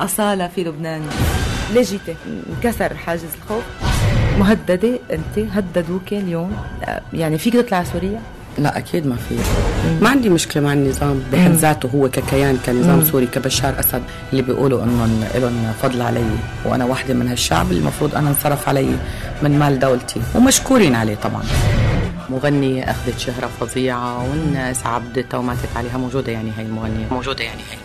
أصالة في لبنان لجيتي انكسر حاجز الخوف مهددة أنت هددوك اليوم يعني فيك تطلع سوريا؟ لا اكيد ما في ما عندي مشكله مع النظام بحد ذاته هو ككيان كنظام مم. سوري كبشار اسد اللي بيقولوا انهم لهم فضل علي وانا واحده من هالشعب المفروض انا انصرف علي من مال دولتي ومشكورين عليه طبعا مغنية أخذت شهرة فظيعة والناس عبدتها وماتت عليها موجودة يعني هاي المغنية موجودة يعني هاي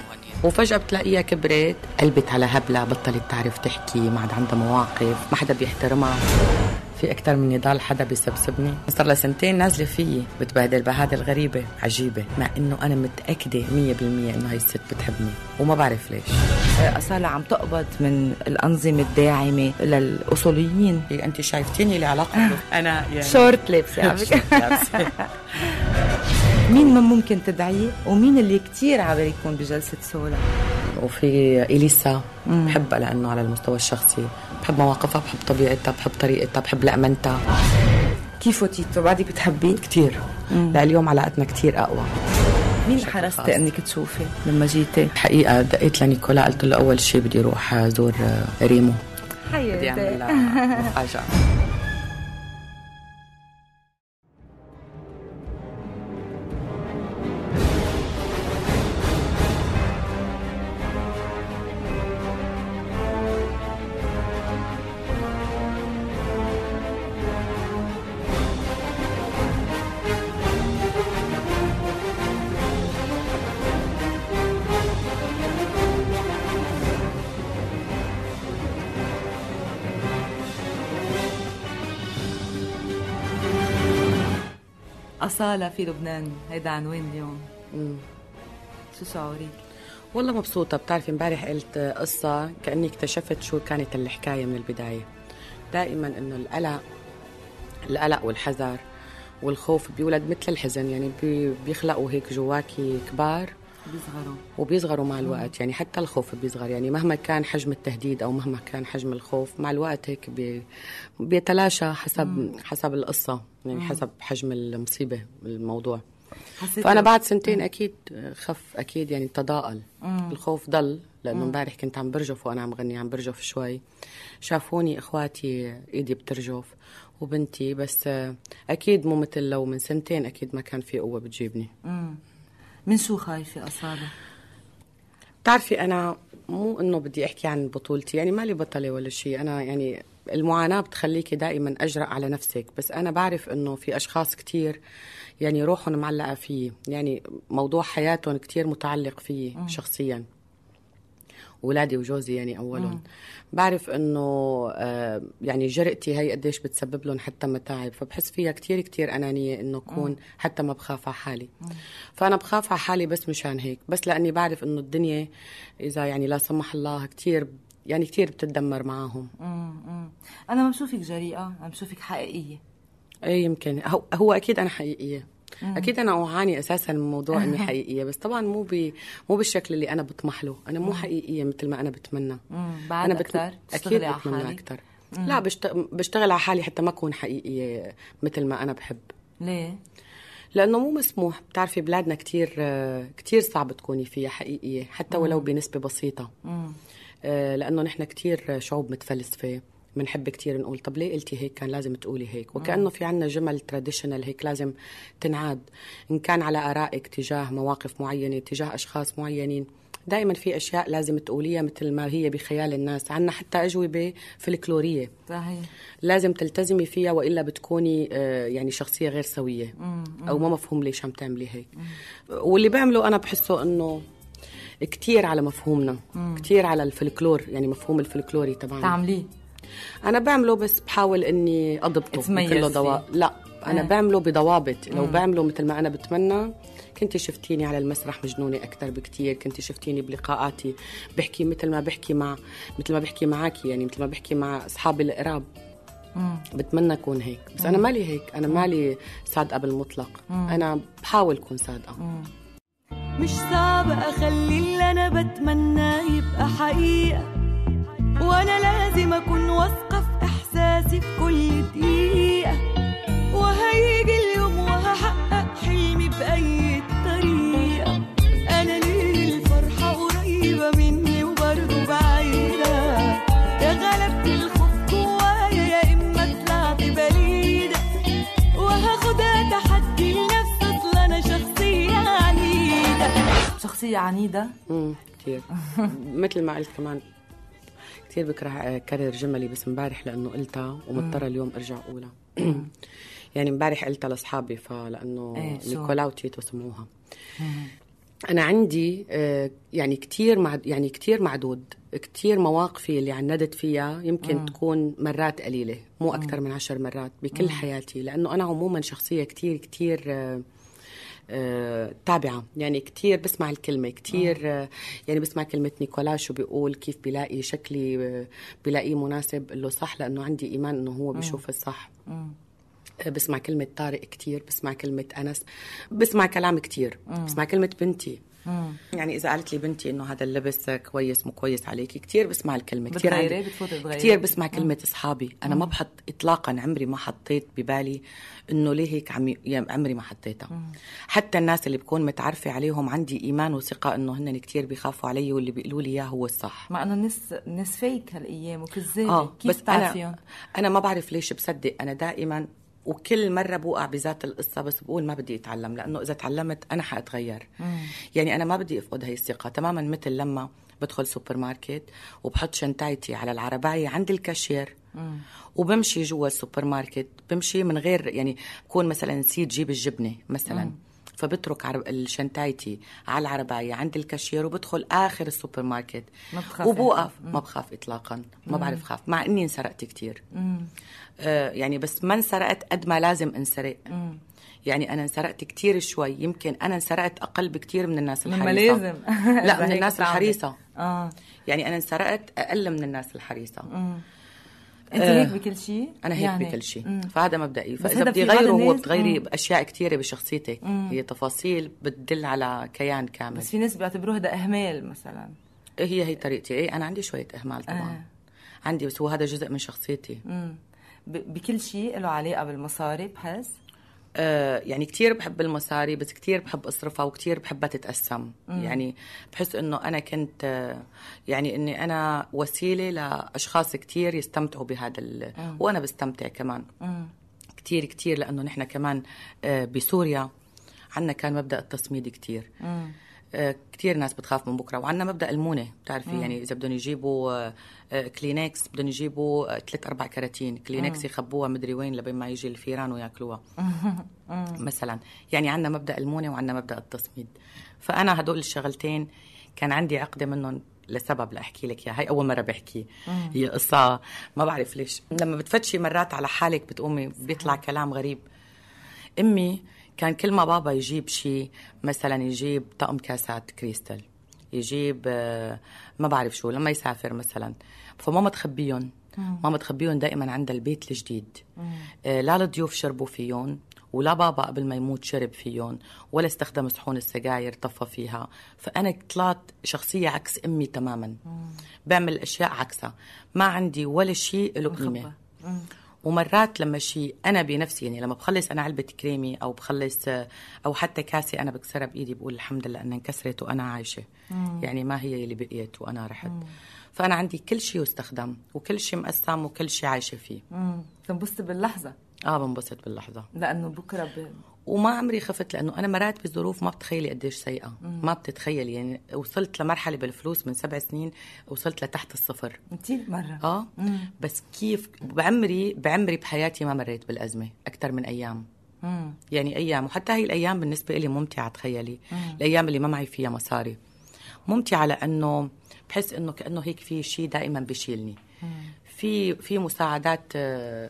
وفجأة بتلاقيها كبرت قلبت على هبلة بطلت تعرف تحكي ما عاد عندها مواقف ما حدا بيحترمها في أكثر من نضال حدا بيسبسبني صار لها سنتين نازلة فيي بتبهدل بهذه الغريبه عجيبة مع إنه أنا متأكدة 100% إنه هي الست بتحبني وما بعرف ليش أصالة عم تقبض من الأنظمة الداعمة للأصوليين أنت شايفتيني اللي علاقة أنا يعني شورت لابسة مين ما ممكن تدعيه ومين اللي كتير عبر يكون بجلسة سولا وفي إليسا بحبها لأنه على المستوى الشخصي بحب مواقفها بحب طبيعتها بحب طريقتها بحب لأمنتها كيف وتيتو بعدك بتحبيه؟ كتير لا اليوم علاقتنا كتير أقوى مين حرصتي انك تشوفي لما جيتي؟ حقيقة دقيت لنيكولا قلت له أول شيء بدي أروح أزور ريمو حياتي بدي أعمل مفاجأة أصالة في لبنان هيدا عنوان اليوم مم. شو شعورك؟ والله مبسوطة بتعرفي امبارح قلت قصة كأني اكتشفت شو كانت الحكاية من البداية دائما انه القلق القلق والحذر والخوف بيولد مثل الحزن يعني بيخلقوا هيك جواكي كبار بيصغروا وبيصغروا مع الوقت يعني حتى الخوف بيصغر يعني مهما كان حجم التهديد او مهما كان حجم الخوف مع الوقت هيك بي بيتلاشى حسب مم. حسب القصه يعني مم. حسب حجم المصيبه الموضوع فانا بعد سنتين مم. اكيد خف اكيد يعني تضاءل الخوف ضل لانه امبارح كنت عم برجف وانا عم غني عم برجف شوي شافوني اخواتي ايدي بترجف وبنتي بس اكيد مو مثل لو من سنتين اكيد ما كان في قوه بتجيبني مم. من شو خايفة أصالة؟ بتعرفي أنا مو إنه بدي أحكي عن بطولتي يعني مالي بطلة ولا شيء أنا يعني المعاناة بتخليكي دائما أجرأ على نفسك بس أنا بعرف إنه في أشخاص كتير يعني روحهم معلقة فيي يعني موضوع حياتهم كتير متعلق فيي شخصيا اولادي وجوزي يعني اولهم بعرف انه آه، يعني جرأتي هي قديش بتسبب لهم حتى متاعب فبحس فيها كتير كتير انانيه انه اكون حتى ما بخاف على حالي فانا بخاف على حالي بس مشان هيك بس لاني بعرف انه الدنيا اذا يعني لا سمح الله كتير يعني كتير بتتدمر معاهم انا ما بشوفك جريئه انا بشوفك حقيقيه ايه يمكن هو, هو اكيد انا حقيقيه اكيد انا اعاني اساسا من موضوع اني حقيقيه بس طبعا مو بي مو بالشكل اللي انا بطمح له انا مو حقيقيه مثل ما انا بتمنى بعد انا بتم... اكيد بتمنى اكثر لا بشت... بشتغل على حالي حتى ما اكون حقيقيه مثل ما انا بحب ليه لانه مو مسموح بتعرفي بلادنا كتير كثير صعب تكوني فيها حقيقيه حتى ولو بنسبه بسيطه آه، لانه نحن كتير شعوب متفلسفه بنحب كثير نقول طب ليه قلتي هيك كان لازم تقولي هيك آه. وكانه في عنا جمل تراديشنال هيك لازم تنعاد ان كان على ارائك تجاه مواقف معينه تجاه اشخاص معينين دائما في اشياء لازم تقوليها مثل ما هي بخيال الناس عنا حتى اجوبه فلكلوريه صحيح لازم تلتزمي فيها والا بتكوني آه، يعني شخصيه غير سويه او ما مفهوم ليش عم تعملي هيك واللي بعمله انا بحسه انه كتير على مفهومنا كتير على الفلكلور يعني مفهوم الفلكلوري تبعنا تعمليه انا بعمله بس بحاول اني اضبطه كله دواء لا انا آه. بعمله بضوابط لو مم. بعمله مثل ما انا بتمنى كنت شفتيني على المسرح مجنونه اكثر بكثير كنت شفتيني بلقاءاتي بحكي مثل ما بحكي مع مثل ما بحكي معك يعني مثل ما بحكي مع اصحابي القراب بتمنى اكون هيك بس مم. انا مالي هيك انا مالي صادقه بالمطلق مم. انا بحاول اكون صادقه مش صعب اخلي اللي انا بتمناه يبقى حقيقه وانا لازم اكون واثقه في احساسي في كل دقيقه وهيجي اليوم وهحقق حلمي باي طريقه انا ليه الفرحه قريبه مني وبرضه بعيده يا غلبت الخوف جوايا يا اما طلعت بريده وهاخدها تحدي لنفسي اصل انا شخصيه عنيده شخصيه عنيده امم كتير مثل ما قلت كمان كثير بكره كرر جملي بس امبارح لانه قلتها ومضطره اليوم ارجع اقولها يعني امبارح قلتها لاصحابي فلانه ايه نيكولا وتيتو سموها انا عندي آه، يعني كثير يعني كثير معدود كثير مواقفي اللي عندت فيها يمكن مم. آه. تكون مرات قليله مو آه. اكثر من عشر مرات بكل مم. حياتي لانه انا عموما شخصيه كثير كثير آه، تابعة يعني كتير بسمع الكلمة كتير آه. آه، يعني بسمع كلمة نيكولا شو بيقول كيف بيلاقي شكلي بيلاقيه مناسب له صح لأنه عندي إيمان أنه هو بيشوف الصح بسمع كلمة طارق كتير بسمع كلمة أنس بسمع كلام كتير بسمع كلمة بنتي مم. يعني اذا قالت لي بنتي انه هذا اللبس كويس مو كويس عليكي كثير بسمع الكلمه كثير عندي كثير بسمع كلمه اصحابي انا مم. ما بحط اطلاقا عمري ما حطيت ببالي انه ليه هيك عم يعني عمري ما حطيتها مم. حتى الناس اللي بكون متعرفه عليهم عندي ايمان وثقه انه هن كثير بيخافوا علي واللي بيقولوا لي اياه هو الصح مع انه الناس ناس فيك هالايام وكذابه آه. كيف بس أنا... انا ما بعرف ليش بصدق انا دائما وكل مره بوقع بذات القصه بس بقول ما بدي اتعلم لانه اذا تعلمت انا حاتغير مم. يعني انا ما بدي افقد هي الثقه تماما مثل لما بدخل سوبر ماركت وبحط شنطايتي على العربايه عند الكاشير وبمشي جوا السوبر ماركت بمشي من غير يعني بكون مثلا نسيت جيب الجبنه مثلا مم. فبترك عرب الشنتايتي على العرباية عند الكاشير وبدخل آخر السوبر ماركت ما بخاف يعني. وبوقف ما بخاف إطلاقا ما بعرف خاف مع إني انسرقت كتير آه يعني بس ما انسرقت قد ما لازم انسرق مم. يعني انا انسرقت كثير شوي يمكن انا انسرقت اقل بكثير من الناس الحريصه لازم لا من الناس الحريصه اه يعني انا انسرقت اقل من الناس الحريصه مم. انت هيك آه، بكل شيء انا هيك يعني. بكل شيء فهذا مبدئي فاذا بدي غيره هو بتغيري باشياء كثيره بشخصيتي مم. هي تفاصيل بتدل على كيان كامل بس في ناس بيعتبروه هذا اهمال مثلا إيه، هي هي طريقتي ايه انا عندي شويه اهمال آه. طبعا آه. عندي بس هو هذا جزء من شخصيتي مم. بكل شيء له علاقه بالمصاري بحس آه، يعني كتير بحب المصاري بس كتير بحب أصرفها وكتير بحبها تتقسم يعني بحس إنه أنا كنت آه، يعني إني أنا وسيلة لأشخاص كتير يستمتعوا بهذا ال... وأنا بستمتع كمان كتير كتير لأنه نحن كمان آه، بسوريا عنا كان مبدأ التصميد كتير مم. كثير ناس بتخاف من بكره وعندنا مبدا المونه بتعرفي مم. يعني اذا بدهم يجيبوا كلينكس آه، آه، بدهم يجيبوا ثلاث آه، اربع كراتين كلينكس يخبوها مدري وين لبين ما يجي الفيران وياكلوها مثلا يعني عندنا مبدا المونه وعندنا مبدا التصميد فانا هدول الشغلتين كان عندي عقده منهم لسبب لاحكي لك اياها هي اول مره بحكي هي قصه ما بعرف ليش لما بتفتشي مرات على حالك بتقومي بيطلع كلام غريب امي كان كل ما بابا يجيب شيء مثلا يجيب طقم كاسات كريستال يجيب آه، ما بعرف شو لما يسافر مثلا فماما تخبيهم ماما تخبيهم دائما عند البيت الجديد آه، لا الضيوف شربوا فيهم ولا بابا قبل ما يموت شرب فيهم ولا استخدم صحون السجاير طفى فيها فأنا طلعت شخصية عكس أمي تماما بعمل أشياء عكسها ما عندي ولا شيء له قيمة ومرات لما شيء انا بنفسي يعني لما بخلص انا علبه كريمي او بخلص او حتى كاسه انا بكسرها بايدي بقول الحمد لله انها انكسرت وانا عايشه مم. يعني ما هي اللي بقيت وانا رحت مم. فانا عندي كل شيء يستخدم وكل شيء مقسم وكل شيء عايشه فيه بتنبسطي باللحظه اه بنبسط باللحظه لانه بكره ب... وما عمري خفت لانه انا مرات بظروف ما بتخيلي قديش سيئه ما بتتخيلي يعني وصلت لمرحله بالفلوس من سبع سنين وصلت لتحت الصفر كثير مره اه مم. بس كيف بعمري بعمري بحياتي ما مريت بالازمه اكثر من ايام مم. يعني ايام وحتى هاي الايام بالنسبه لي ممتعه تخيلي مم. الايام اللي ما معي فيها مصاري ممتعه لانه بحس انه كانه هيك في شيء دائما بشيلني في في مساعدات آه،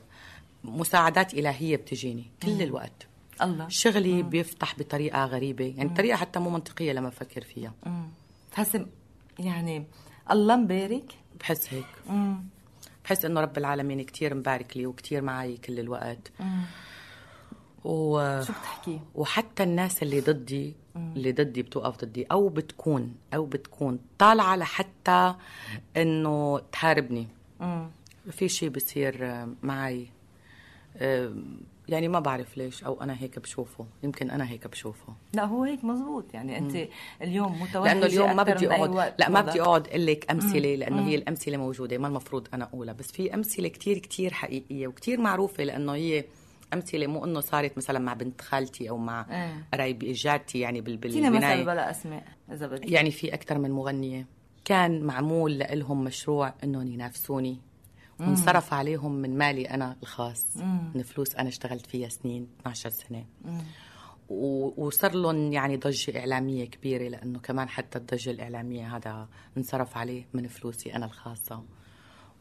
مساعدات الهيه بتجيني كل مم. الوقت الله شغلي مم. بيفتح بطريقه غريبه يعني مم. طريقه حتى مو منطقيه لما افكر فيها بتحس يعني الله مبارك بحس هيك مم. بحس انه رب العالمين كتير مبارك لي وكتير معي كل الوقت مم. و... شو بتحكي؟ وحتى الناس اللي ضدي اللي ضدي بتوقف ضدي او بتكون او بتكون طالعه لحتى انه تحاربني مم. في شيء بصير معي يعني ما بعرف ليش او انا هيك بشوفه يمكن انا هيك بشوفه لا هو هيك مزبوط يعني انت مم. اليوم متوجه لانه اليوم ما بدي اقعد لا ما بدي اقعد اقول لك امثله لانه مم. هي الامثله موجوده ما المفروض انا اقولها بس في امثله كتير كتير حقيقيه وكتير معروفه لانه هي امثله مو انه صارت مثلا مع بنت خالتي او مع إيه. قرايبي آه. جارتي يعني بال بالبنايه مثلا بلا اسماء اذا بدك يعني في اكثر من مغنيه كان معمول لهم مشروع انهم ينافسوني وانصرف عليهم من مالي انا الخاص مم. من فلوس انا اشتغلت فيها سنين 12 سنه وصار لهم يعني ضجة إعلامية كبيرة لأنه كمان حتى الضجة الإعلامية هذا انصرف عليه من فلوسي أنا الخاصة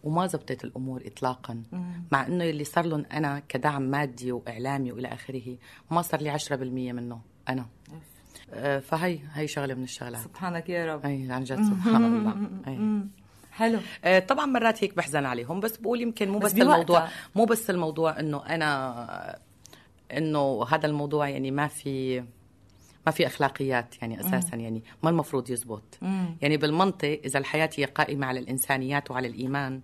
وما زبطت الأمور إطلاقا مم. مع أنه اللي صار لهم أنا كدعم مادي وإعلامي وإلى آخره ما صار لي 10% منه أنا آه، فهي هي شغلة من الشغلات سبحانك يا رب أي عن جد سبحان الله أي. حلو آه طبعا مرات هيك بحزن عليهم بس بقول يمكن مو بس, بس الموضوع مو بس الموضوع انه انا انه هذا الموضوع يعني ما في ما في اخلاقيات يعني اساسا مم. يعني ما المفروض يزبط مم. يعني بالمنطق اذا الحياه هي قائمه على الانسانيات وعلى الايمان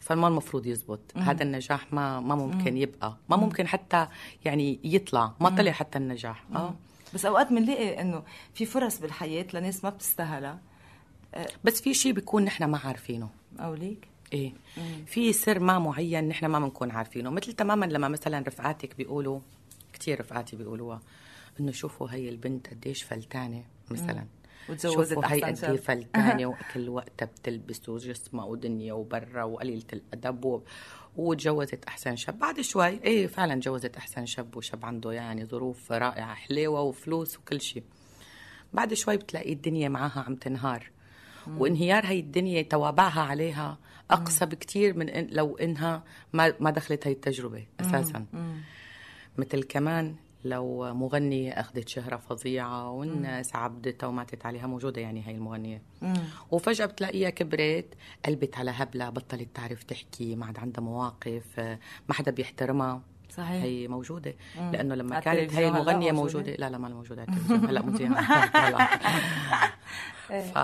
فما المفروض يزبط مم. هذا النجاح ما ما ممكن مم. يبقى ما مم. ممكن حتى يعني يطلع ما مم. طلع حتى النجاح آه. مم. اه بس اوقات بنلاقي انه في فرص بالحياه لناس ما بتستاهلها بس في شيء بيكون نحن ما عارفينه او ليك ايه في سر ما معين نحن ما بنكون عارفينه مثل تماما لما مثلا رفقاتك بيقولوا كثير رفقاتي بيقولوها انه شوفوا هي البنت قديش فلتانه مثلا مم. وتزوجت شوفوا هي قد إيه فلتانه وكل وقتها بتلبس وجسمها ودنيا وبرا وقليله الادب و... وتجوزت احسن شاب بعد شوي ايه فعلا تجوزت احسن شاب وشاب عنده يعني ظروف رائعه حليوه وفلوس وكل شيء بعد شوي بتلاقي الدنيا معاها عم تنهار وانهيار هي الدنيا توابعها عليها اقسى بكثير من إن لو انها ما ما دخلت هي التجربه اساسا مثل كمان لو مغنية أخذت شهرة فظيعة والناس عبدتها وماتت عليها موجودة يعني هاي المغنية وفجأة بتلاقيها كبرت قلبت على هبلة بطلت تعرف تحكي ما عاد عندها مواقف ما حدا بيحترمها صحيح هي موجوده مم. لانه لما كانت هي المغنيه موجودة. موجوده لا لا ما موجوده هلا مذيعه ف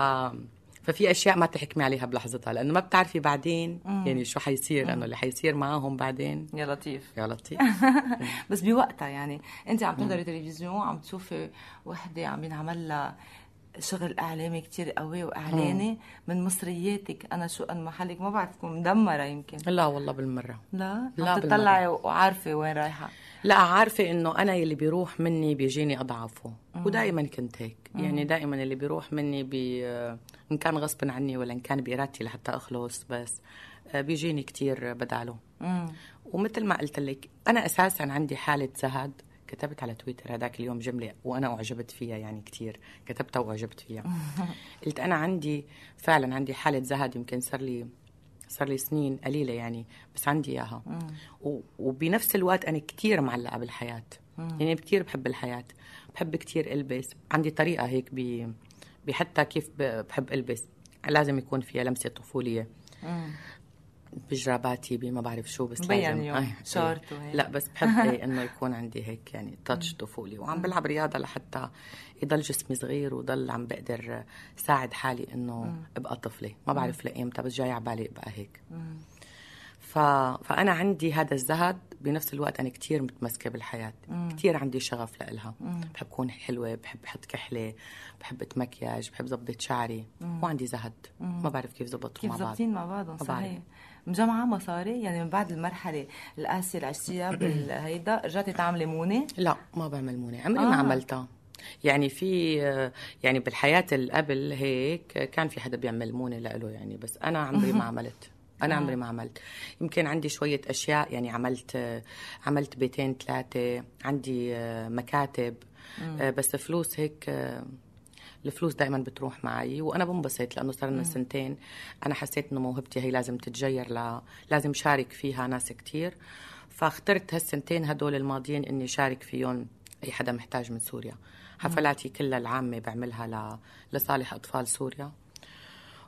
ففي اشياء ما تحكمي عليها بلحظتها لانه ما بتعرفي بعدين مم. يعني شو حيصير لانه اللي حيصير معاهم بعدين يا لطيف يا لطيف بس بوقتها يعني انت عم تحضري تلفزيون عم تشوفي وحده عم ينعمل لها شغل اعلامي كتير قوي واعلاني من مصرياتك انا شو ان محلك ما بعرف تكون مدمره يمكن لا والله بالمره لا لا بتطلعي وعارفه وين رايحه لا عارفه انه انا يلي بيروح مني بيجيني اضعافه ودائما كنت هيك يعني دائما اللي بيروح مني بي آه، ان كان غصب عني ولا ان كان بارادتي لحتى اخلص بس آه، بيجيني كتير بداله ومثل ما قلت لك انا اساسا عندي حاله زهد كتبت على تويتر هذاك اليوم جملة وأنا أعجبت فيها يعني كتير كتبتها وأعجبت فيها قلت أنا عندي فعلا عندي حالة زهد يمكن صار لي صار لي سنين قليله يعني بس عندي اياها وبنفس الوقت انا كثير معلقه بالحياه مم. يعني كثير بحب الحياه بحب كثير البس عندي طريقه هيك ب... بحتى كيف بحب البس لازم يكون فيها لمسه طفوليه مم. بجراباتي بما بعرف شو بس لازم آه، شورت إيه. لا بس بحب إيه، انه يكون عندي هيك يعني تاتش طفولي وعم بلعب رياضه لحتى يضل جسمي صغير وضل عم بقدر ساعد حالي انه ابقى طفله ما بعرف لايمتى بس جاي على بالي ابقى هيك ف... فانا عندي هذا الزهد بنفس الوقت انا كثير متمسكه بالحياه كثير عندي شغف لإلها بحب اكون حلوه بحب احط كحله بحب اتمكياج بحب ظبط شعري مم. وعندي زهد مم. ما بعرف كيف زبطهم مع بعض كيف زبطين مع بعض صحيح مجمعه مصاري يعني من بعد المرحله القاسيه العشيه بالهيدا رجعتي تعملي مونه لا ما بعمل مونه عمري آه. ما عملتها يعني في يعني بالحياه اللي قبل هيك كان في حدا بيعمل مونه لإله يعني بس انا عمري ما عملت انا عمري ما عملت يمكن عندي شويه اشياء يعني عملت عملت بيتين ثلاثه عندي آه، مكاتب آه، بس فلوس هيك آه، الفلوس دائما بتروح معي وانا بنبسط لانه صار لنا سنتين انا حسيت انه موهبتي هي لازم تتجير ل... لازم شارك فيها ناس كتير فاخترت هالسنتين هدول الماضيين اني شارك فيهم اي حدا محتاج من سوريا حفلاتي كلها العامه بعملها ل... لصالح اطفال سوريا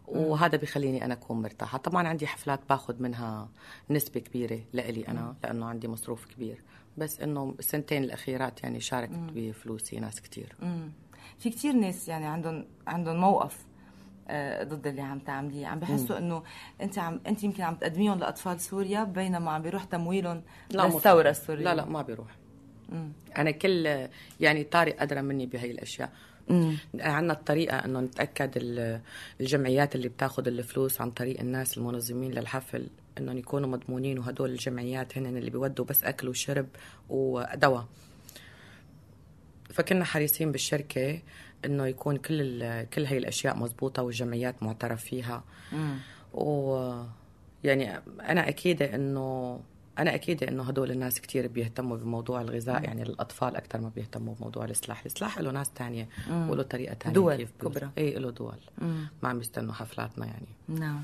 وهذا بخليني انا اكون مرتاحه طبعا عندي حفلات باخذ منها نسبه كبيره لإلي انا لانه عندي مصروف كبير بس انه السنتين الاخيرات يعني شاركت بفلوسي ناس كثير في كتير ناس يعني عندهم عندهم موقف آه، ضد اللي عم تعمليه عم بحسوا انه انت عم انت يمكن عم تقدميهم لاطفال سوريا بينما عم بيروح تمويلهم للثوره السوريه لا لا ما بيروح مم. انا كل يعني طارق ادرى مني بهي الاشياء عندنا الطريقه انه نتاكد الجمعيات اللي بتاخذ الفلوس عن طريق الناس المنظمين للحفل انهم يكونوا مضمونين وهدول الجمعيات هن اللي بيودوا بس اكل وشرب ودواء فكنا حريصين بالشركه انه يكون كل كل هي الاشياء مضبوطه والجمعيات معترف فيها و يعني انا اكيده انه انا اكيده انه هدول الناس كتير بيهتموا بموضوع الغذاء مم. يعني الاطفال اكثر ما بيهتموا بموضوع السلاح السلاح له ناس تانية وله طريقه تانية دول كيف كبرى اي له دول مم. ما عم يستنوا حفلاتنا يعني نعم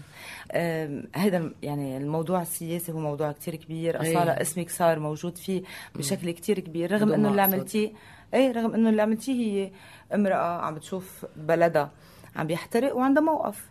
آه هذا يعني الموضوع السياسي هو موضوع كتير كبير إيه. اصاله اسمك صار موجود فيه بشكل كتير كبير رغم انه اللي عملتيه اي رغم انه اللي عملتيه هي امراه عم بتشوف بلدها عم بيحترق وعندها موقف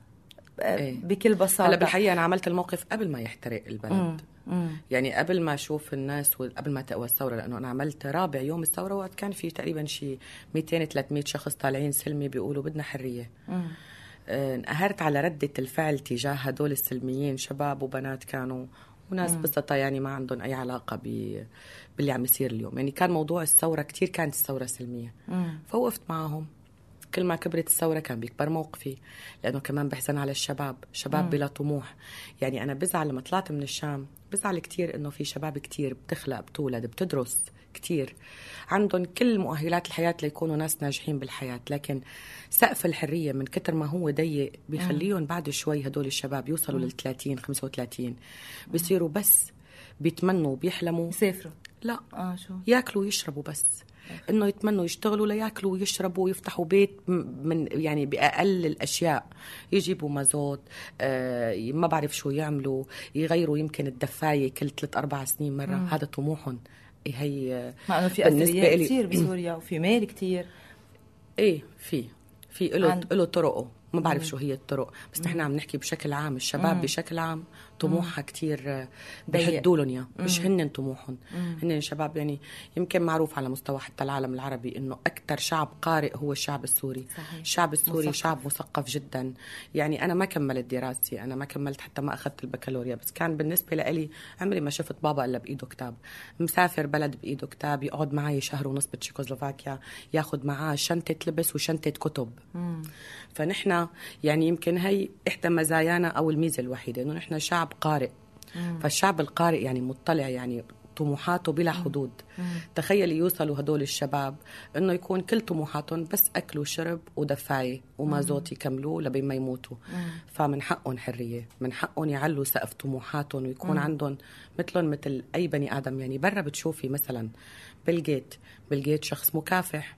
آه، إيه. بكل بساطه هلا بالحقيقه انا عملت الموقف قبل ما يحترق البلد مم. مم. يعني قبل ما اشوف الناس وقبل ما تقوى الثوره لانه انا عملت رابع يوم الثوره وقت كان في تقريبا شيء 200 300 شخص طالعين سلمي بيقولوا بدنا حريه آه، انقهرت على ردة الفعل تجاه هدول السلميين شباب وبنات كانوا وناس بسطة يعني ما عندهم أي علاقة ب... باللي عم يصير اليوم يعني كان موضوع الثورة كتير كانت الثورة سلمية مم. فوقفت معهم كل ما كبرت الثورة كان بيكبر موقفي لأنه كمان بحزن على الشباب شباب مم. بلا طموح يعني أنا بزعل لما طلعت من الشام بزعل كتير إنه في شباب كتير بتخلق بتولد بتدرس كتير عندهم كل مؤهلات الحياة ليكونوا ناس ناجحين بالحياة لكن سقف الحرية من كتر ما هو ضيق بيخليهم بعد شوي هدول الشباب يوصلوا لل 30 35 بيصيروا بس بيتمنوا وبيحلموا يسافروا لا آه شو. ياكلوا ويشربوا بس انه يتمنوا يشتغلوا لياكلوا ويشربوا ويفتحوا بيت من يعني باقل الاشياء يجيبوا مازوت آه ما بعرف شو يعملوا يغيروا يمكن الدفايه كل ثلاث اربع سنين مره مم. هذا طموحهم هي مع انه في اثرياء كثير بسوريا وفي مال كثير ايه في في له له طرقه ما بعرف شو هي الطرق بس نحن عم نحكي بشكل عام الشباب مم. بشكل عام طموحها كتير بحدوا لهم اياه مش هن طموحهم هن شباب يعني يمكن معروف على مستوى حتى العالم العربي انه اكثر شعب قارئ هو الشعب السوري صحيح. الشعب السوري مثقف. شعب مثقف جدا يعني انا ما كملت دراستي انا ما كملت حتى ما اخذت البكالوريا بس كان بالنسبه لي عمري ما شفت بابا الا بايده كتاب مسافر بلد بايده كتاب يقعد معي شهر ونص بتشيكوسلوفاكيا ياخذ معاه شنطه لبس وشنطه كتب مم. فنحن يعني يمكن هي احدى مزايانا او الميزه الوحيده انه نحن شعب شعب قارئ فالشعب القارئ يعني مطلع يعني طموحاته بلا حدود تخيلي يوصلوا هدول الشباب انه يكون كل طموحاتهم بس اكل وشرب ودفايه وما زوت يكملوه لبين ما يموتوا فمن حقهم حريه من حقهم يعلوا سقف طموحاتهم ويكون عندهم مثلهم مثل اي بني ادم يعني برا بتشوفي مثلا بيل جيت بيل جيت شخص مكافح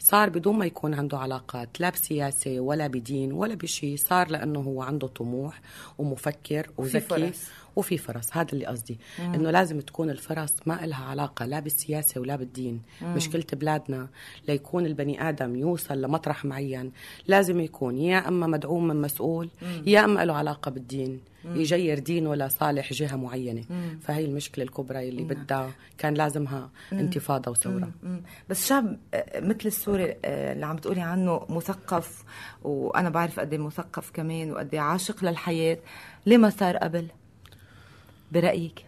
صار بدون ما يكون عنده علاقات لا بسياسه ولا بدين ولا بشيء صار لانه هو عنده طموح ومفكر وذكي وفي فرص هذا اللي قصدي انه لازم تكون الفرص ما لها علاقه لا بالسياسه ولا بالدين مم. مشكله بلادنا ليكون البني ادم يوصل لمطرح معين لازم يكون يا اما مدعوم من مسؤول مم. يا اما له علاقه بالدين مم. يجير دينه لصالح جهه معينه مم. فهي المشكله الكبرى اللي بدها كان لازمها انتفاضه وثوره مم. بس شاب آه، مثل السوري آه، اللي عم تقولي عنه مثقف وانا بعرف قد إيه مثقف كمان وقد إيه عاشق للحياه ليه ما صار قبل برايك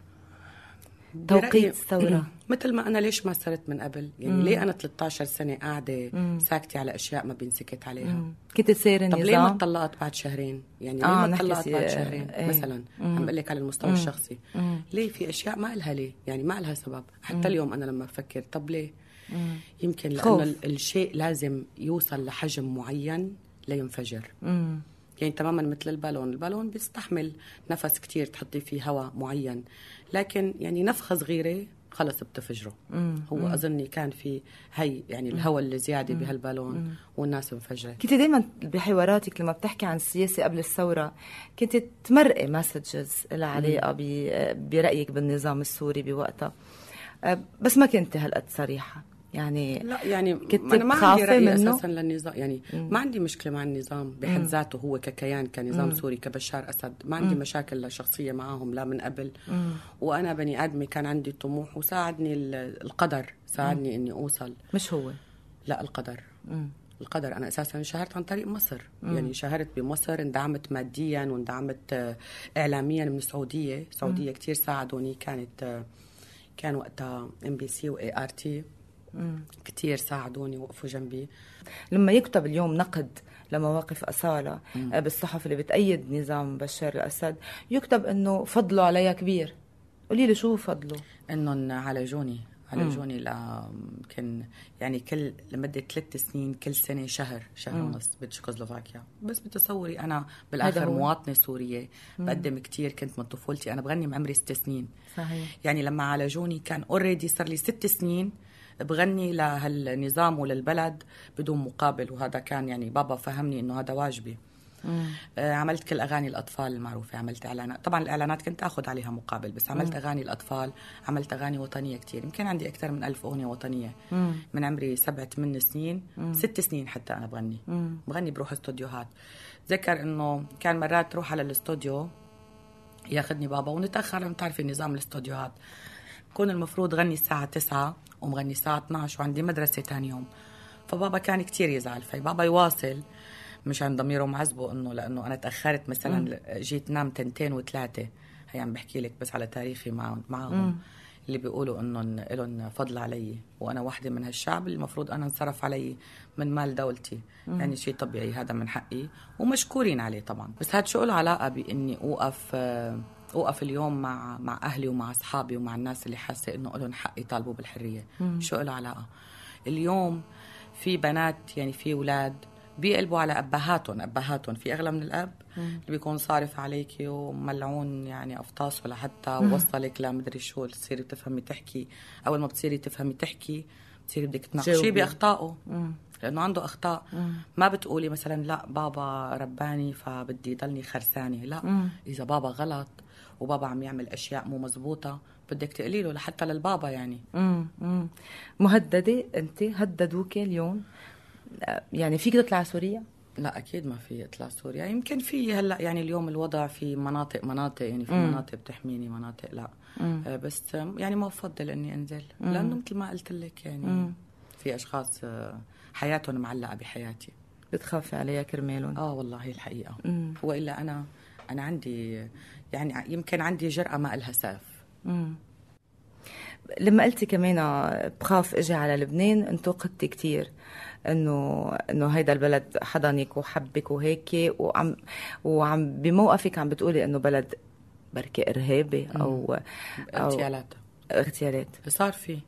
توقيت الثوره إيه، مثل ما انا ليش ما صرت من قبل يعني ليه انا 13 سنه قاعده ساكته على اشياء ما بينسكت عليها كنت سير النظام طب ليه ما طلقت بعد شهرين يعني ليه آه ما طلقت بعد شهرين ايه. مثلا عم بقول لك على المستوى مم. الشخصي مم. ليه في اشياء ما لها ليه يعني ما لها سبب حتى مم. اليوم انا لما بفكر طب ليه مم. يمكن لانه الشيء لازم يوصل لحجم معين لينفجر مم. يعني تماما مثل البالون البالون بيستحمل نفس كتير تحطي فيه هواء معين لكن يعني نفخه صغيره خلص بتفجره مم. هو مم. اظني كان في هي يعني الهواء اللي زياده بهالبالون والناس انفجرت كنت دائما بحواراتك لما بتحكي عن السياسه قبل الثوره كنت تمرقي مسجز لها علاقه برايك بالنظام السوري بوقتها أه، بس ما كنت هالقد صريحه يعني لا يعني كنت أنا ما عندي رأي أساسا للنظام يعني مم. ما عندي مشكلة مع النظام بحد ذاته هو ككيان كنظام مم. سوري كبشار أسد ما عندي مم. مشاكل شخصية معاهم لا من قبل مم. وأنا بني آدمة كان عندي طموح وساعدني القدر ساعدني مم. إني أوصل مش هو لا القدر مم. القدر انا اساسا شهرت عن طريق مصر مم. يعني شهرت بمصر اندعمت ماديا واندعمت آه، اعلاميا من السعوديه السعوديه كثير ساعدوني كانت آه، كان وقتها ام بي سي واي ار تي كثير ساعدوني وقفوا جنبي لما يكتب اليوم نقد لمواقف أصالة مم. آه، بالصحف اللي بتأيد نظام بشار الأسد يكتب أنه فضله عليها كبير قولي لي شو فضله أنهم عالجوني عالجوني ل كان يعني كل لمده ثلاث سنين كل سنه شهر شهر ونص بتشيكوسلوفاكيا بس بتصوري انا بالاخر مواطنه سوريه بقدم كثير كنت من طفولتي انا بغني من عمري ست سنين صحيح يعني لما عالجوني كان اوريدي صار لي ست سنين بغني لهالنظام وللبلد بدون مقابل وهذا كان يعني بابا فهمني انه هذا واجبي مم. آه، عملت كل اغاني الاطفال المعروفه عملت اعلانات طبعا الاعلانات كنت اخذ عليها مقابل بس عملت مم. اغاني الاطفال عملت اغاني وطنيه كتير يمكن عندي اكثر من ألف اغنيه وطنيه مم. من عمري سبعة ثمان سنين مم. ست سنين حتى انا بغني مم. بغني بروح استوديوهات ذكر انه كان مرات روح على الاستوديو ياخذني بابا ونتاخر بتعرفي نظام الاستوديوهات كون المفروض غني الساعة 9 ومغني الساعة 12 وعندي مدرسة تاني يوم فبابا كان كتير يزعل فبابا يواصل مشان ضميره معذبه انه لانه انا تاخرت مثلا مم. جيت نام تنتين وثلاثه هي عم بحكي لك بس على تاريخي معهم معهم اللي بيقولوا انهم لهم فضل علي وانا واحده من هالشعب المفروض انا انصرف علي من مال دولتي مم. يعني شيء طبيعي هذا من حقي ومشكورين عليه طبعا بس هاد شو له علاقه باني اوقف آه، اوقف اليوم مع مع اهلي ومع اصحابي ومع الناس اللي حاسه انه لهم حق يطالبوا بالحريه مم. شو له علاقه اليوم في بنات يعني في اولاد بيقلبوا على ابهاتهم ابهاتهم في اغلى من الاب مم. اللي بيكون صارف عليك وملعون يعني افطاسه لحتى وصلك لمدري شو تصيري تفهمي تحكي اول ما بتصيري تفهمي تحكي بتصيري بدك تناقشيه باخطائه لانه عنده اخطاء مم. ما بتقولي مثلا لا بابا رباني فبدي ضلني خرسانه لا مم. اذا بابا غلط وبابا عم يعمل اشياء مو مزبوطه بدك تقولي له لحتى للبابا يعني امم مهدده انت هددوك اليوم آه، يعني فيك تطلع سوريا لا اكيد ما في اطلع سوريا يمكن في هلا يعني اليوم الوضع في مناطق مناطق يعني في مم. مناطق بتحميني مناطق لا مم. آه، بس يعني ما بفضل اني انزل مم. لانه مثل ما قلت لك يعني مم. في اشخاص آه، حياتهم معلقه بحياتي بتخافي عليها كرمالهم اه والله هي الحقيقه مم. والا انا انا عندي يعني يمكن عندي جرأة ما إلها سقف لما قلتي كمان بخاف اجي على لبنان انتقدتي كثير انه انه هيدا البلد حضنك وحبك وهيك وعم وعم بموقفك عم بتقولي انه بلد بركي ارهابي او اغتيالات اغتيالات صار في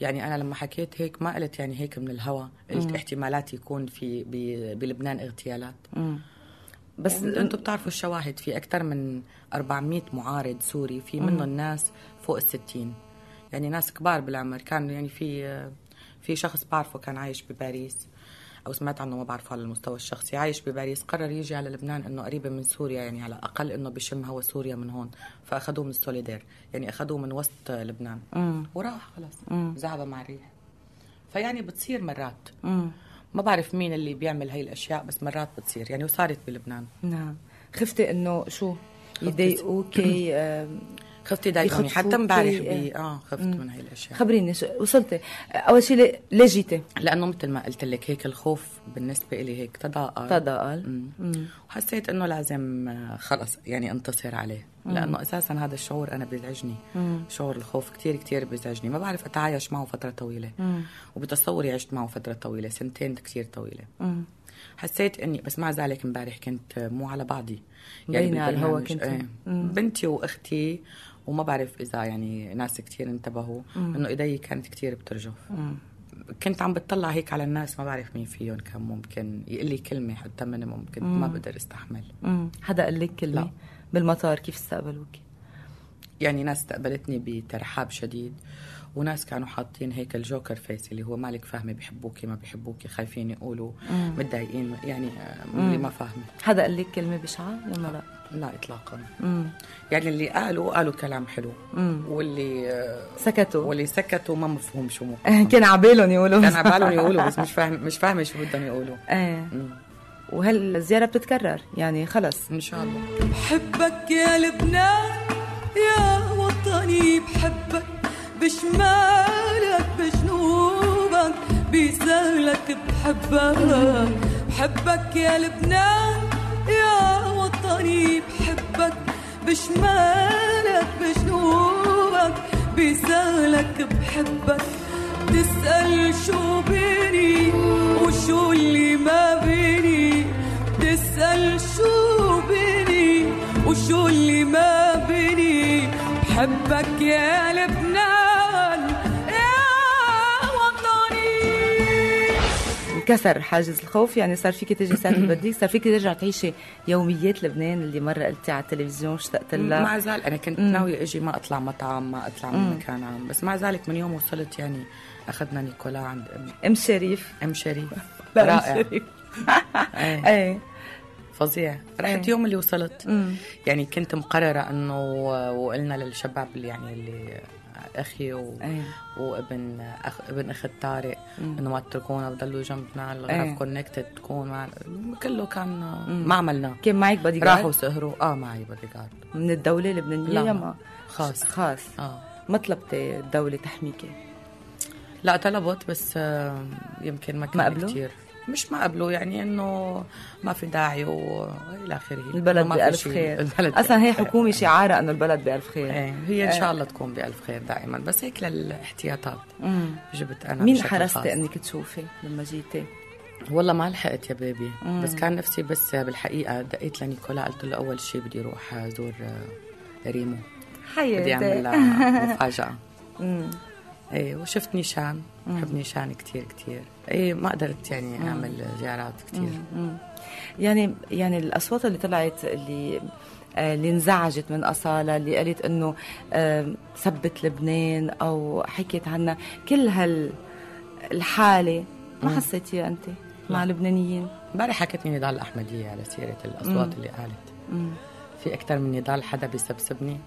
يعني انا لما حكيت هيك ما قلت يعني هيك من الهوا قلت احتمالات يكون في بلبنان اغتيالات مم. بس يعني انتم بتعرفوا الشواهد في اكثر من 400 معارض سوري في منهم ناس فوق ال 60 يعني ناس كبار بالعمر كان يعني في في شخص بعرفه كان عايش بباريس او سمعت عنه ما بعرفه على المستوى الشخصي عايش بباريس قرر يجي على لبنان انه قريبه من سوريا يعني على الاقل انه بشم هوا سوريا من هون فاخذوه من السوليدير يعني اخذوه من وسط لبنان مم. وراح خلص مم. ذهب مع الريح فيعني بتصير مرات مم. ما بعرف مين اللي بيعمل هاي الاشياء بس مرات بتصير يعني وصارت بلبنان نعم خفتي انه شو يضايقوكي خفتي دايما حتى امبارح اه خفت من هاي الاشياء خبريني وصلتي اول شيء ليه جيتي؟ لانه مثل ما قلت لك هيك الخوف بالنسبه لي هيك تضاءل تضاءل وحسيت انه لازم آه، خلص يعني انتصر عليه مم. لانه اساسا هذا الشعور انا بيزعجني شعور الخوف كثير كثير بيزعجني ما بعرف اتعايش معه فتره طويله وبتصوري عشت معه فتره طويله سنتين كثير طويله مم. حسيت اني بس مع ذلك امبارح كنت مو على بعضي يعني على الهوا كنت إيه. بنتي واختي وما بعرف اذا يعني ناس كتير انتبهوا انه ايدي كانت كتير بترجف كنت عم بتطلع هيك على الناس ما بعرف مين فيهم كان ممكن يقول لي كلمه حتى من ممكن ما بقدر استحمل مم. حدا قال لك كلمه لا. بالمطار كيف استقبلوك يعني ناس استقبلتني بترحاب شديد وناس كانوا حاطين هيك الجوكر فيس اللي هو مالك فاهمه بحبوكي ما بحبوكي خايفين يقولوا متضايقين يعني اللي ما فاهمه حدا قال لك كلمه بشعه ولا لا؟ لا اطلاقا مم. يعني اللي قالوا قالوا كلام حلو مم. واللي آه، سكتوا واللي سكتوا ما مفهوم شو مفهوم. كان عبالهم يقولوا كان عبالهم يقولوا بس مش فاهم مش فاهمه شو بدهم يقولوا ايه وهالزياره بتتكرر يعني خلص ان شاء الله بحبك يا لبنان يا حبيبي بحبك بشمالك بجنوبك بسهلك بحبك بحبك يا لبنان يا وطني بحبك بشمالك بجنوبك بسهلك بحبك تسأل شو بيني وشو اللي ما بيني تسأل شو بيني وشو اللي ما بيني حبك يا لبنان يا وطني انكسر حاجز الخوف يعني صار فيك تجي ساعة اللي صار فيك ترجع تعيشي يوميات لبنان اللي مرة قلتي على التلفزيون اشتقت لها مع ذلك أنا كنت ناوية أجي ما أطلع مطعم ما أطلع من مكان عام بس مع ذلك من يوم وصلت يعني أخذنا نيكولا عند أم أم شريف أم شريف رائع ايه فظيع رحت يوم اللي وصلت مم. يعني كنت مقررة أنه وقلنا للشباب اللي يعني اللي اخي و... وابن أخ... ابن اخت طارق انه ما تتركونا وضلوا جنبنا الغرف كونكتد تكون مع... كله كان ما عملناه كان معك بادي جارد؟ راحوا سهروا اه معي بادي جارد من الدوله اللبنانيه لا ما خاص خاص اه ما طلبتي الدوله تحميكي لا طلبت بس آه، يمكن ما كان ما مش ما قبله يعني انه ما في داعي والى اخره البلد بألف خير البلد اصلا هي حكومه شعارها انه البلد بألف خير ايه هي ان إيه. شاء الله تكون بألف خير دائما بس هيك للاحتياطات جبت انا مين حرصتي انك تشوفي لما جيتي؟ والله ما لحقت يا بيبي مم. بس كان نفسي بس بالحقيقه دقيت لنيكولا قلت له اول شيء بدي اروح ازور آه، ريمو حياتي بدي اعمل مفاجاه اي وشفت نيشان بحب نيشان كثير كثير اي ما قدرت يعني اعمل زيارات كثير يعني يعني الاصوات اللي طلعت اللي آه، اللي انزعجت من أصالة اللي قالت أنه ثبت لبنان أو حكيت عنا كل هال الحالة ما حسيتي أنت مع اللبنانيين امبارح حكتني نضال الأحمدية على سيرة الأصوات مم. اللي قالت مم. في أكثر من نضال حدا بيسبسبني